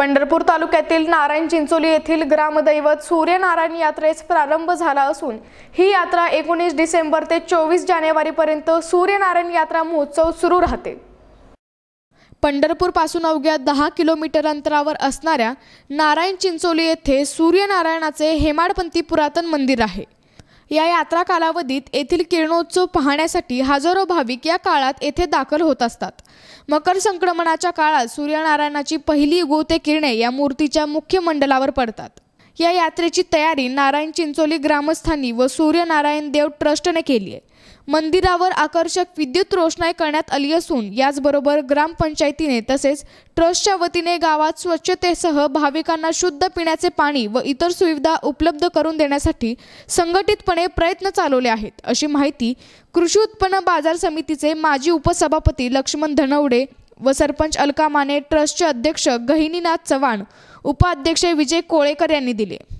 पंढरपूर तालुक्यातील नारायण चिंचोली येथील ग्रामदैवत सूर्यनारायण यात्रेस प्रारंभ झाला असून ही यात्रा एकोणीस डिसेंबर ते चोवीस जानेवारीपर्यंत सूर्यनारायण यात्रा महोत्सव सुरू राहते पंढरपूरपासून अवघ्या दहा किलोमीटर अंतरावर असणाऱ्या नारायण चिंचोली येथे सूर्यनारायणाचे हेमाडपंथी पुरातन मंदिर आहे या यात्रा कालावधीत येथील किरणोत्सव पाहण्यासाठी हजारो भाविक या काळात येथे दाखल होत असतात मकर संक्रमणाच्या काळात सूर्यनारायणाची पहिली उगवते किरणे या मूर्तीच्या मुख्य मंडलावर पडतात या यात्रेची तयारी नारायण चिंचोली ग्रामस्थांनी व सूर्यनारायण देव ट्रस्टने केली आहे मंदिरावर आकर्षक विद्युत रोषणाई करण्यात आली असून याचबरोबर ग्रामपंचायतीने तसेच ट्रस्टच्या वतीने गावात स्वच्छतेसह भाविकांना शुद्ध पिण्याचे पाणी व इतर सुविधा उपलब्ध करून देण्यासाठी संघटितपणे प्रयत्न चालवले आहेत अशी माहिती कृषी उत्पन्न बाजार समितीचे माजी उपसभापती लक्ष्मण धनवडे व सरपंच अलका माने ट्रस्टचे अध्यक्ष गहिनीनाथ चव्हाण उपाध्यक्ष विजय कोळेकर यांनी दिले